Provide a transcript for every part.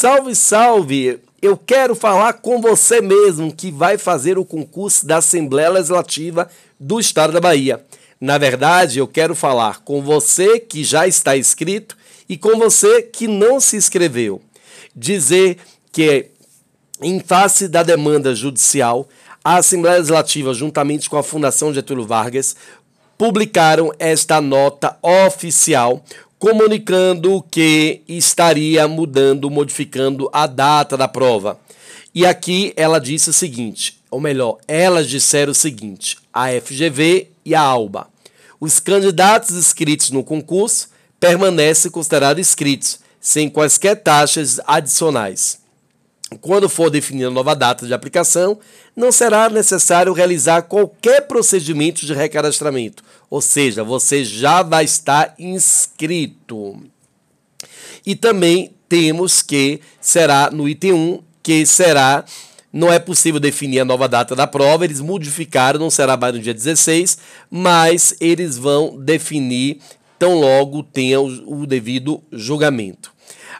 Salve, salve! Eu quero falar com você mesmo que vai fazer o concurso da Assembleia Legislativa do Estado da Bahia. Na verdade, eu quero falar com você que já está inscrito e com você que não se inscreveu. Dizer que, em face da demanda judicial, a Assembleia Legislativa, juntamente com a Fundação Getúlio Vargas, publicaram esta nota oficial comunicando que estaria mudando, modificando a data da prova. E aqui ela disse o seguinte, ou melhor, elas disseram o seguinte, a FGV e a ALBA. Os candidatos inscritos no concurso permanecem considerados inscritos, sem quaisquer taxas adicionais. Quando for definida nova data de aplicação, não será necessário realizar qualquer procedimento de recadastramento, ou seja, você já vai estar inscrito. E também temos que será no item 1 que será não é possível definir a nova data da prova, eles modificaram, não será mais no dia 16, mas eles vão definir tão logo tenha o, o devido julgamento.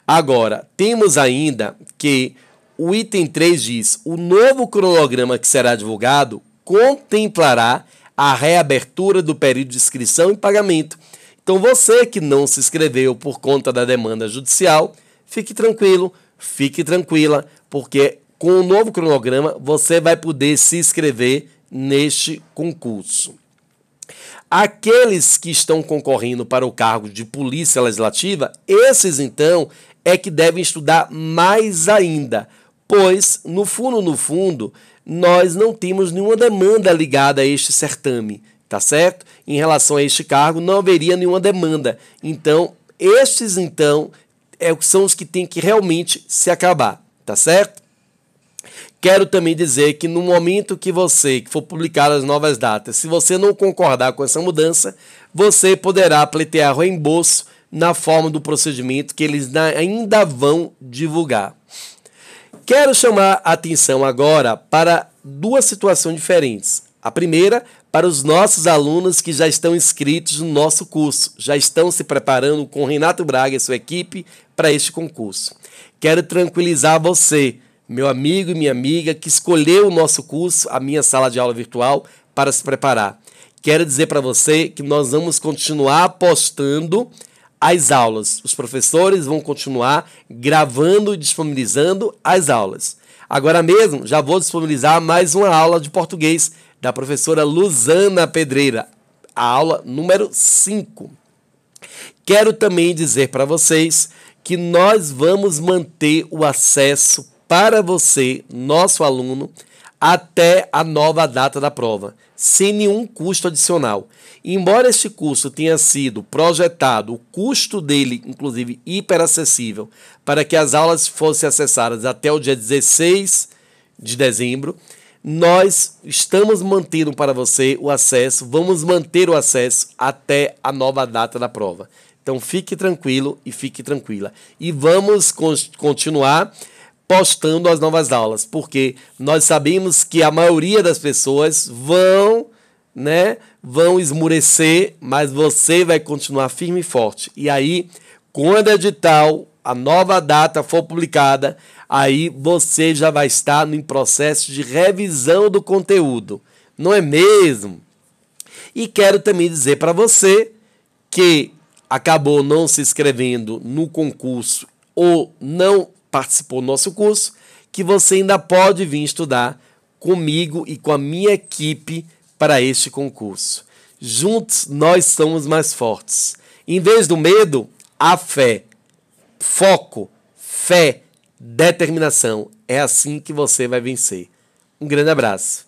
Agora, temos ainda que o item 3 diz: o novo cronograma que será divulgado contemplará a reabertura do período de inscrição e pagamento. Então você que não se inscreveu por conta da demanda judicial, fique tranquilo, fique tranquila, porque com o novo cronograma você vai poder se inscrever neste concurso. Aqueles que estão concorrendo para o cargo de polícia legislativa, esses então é que devem estudar mais ainda pois, no fundo, no fundo, nós não temos nenhuma demanda ligada a este certame, tá certo? Em relação a este cargo, não haveria nenhuma demanda. Então, estes, então, é são os que têm que realmente se acabar, tá certo? Quero também dizer que no momento que você, que for publicar as novas datas, se você não concordar com essa mudança, você poderá pleitear reembolso na forma do procedimento que eles ainda vão divulgar. Quero chamar a atenção agora para duas situações diferentes. A primeira, para os nossos alunos que já estão inscritos no nosso curso, já estão se preparando com Renato Braga e sua equipe para este concurso. Quero tranquilizar você, meu amigo e minha amiga que escolheu o nosso curso, a minha sala de aula virtual, para se preparar. Quero dizer para você que nós vamos continuar apostando as aulas. Os professores vão continuar gravando e disponibilizando as aulas. Agora mesmo, já vou disponibilizar mais uma aula de português da professora Luzana Pedreira, a aula número 5. Quero também dizer para vocês que nós vamos manter o acesso para você, nosso aluno, até a nova data da prova, sem nenhum custo adicional. Embora este curso tenha sido projetado, o custo dele, inclusive, hiperacessível, para que as aulas fossem acessadas até o dia 16 de dezembro, nós estamos mantendo para você o acesso, vamos manter o acesso até a nova data da prova. Então fique tranquilo e fique tranquila. E vamos continuar postando as novas aulas, porque nós sabemos que a maioria das pessoas vão, né, vão esmurecer, mas você vai continuar firme e forte. E aí, quando a edital, a nova data for publicada, aí você já vai estar no processo de revisão do conteúdo. Não é mesmo? E quero também dizer para você que acabou não se inscrevendo no concurso ou não participou do nosso curso, que você ainda pode vir estudar comigo e com a minha equipe para este concurso. Juntos nós somos mais fortes. Em vez do medo, a fé. Foco, fé, determinação. É assim que você vai vencer. Um grande abraço.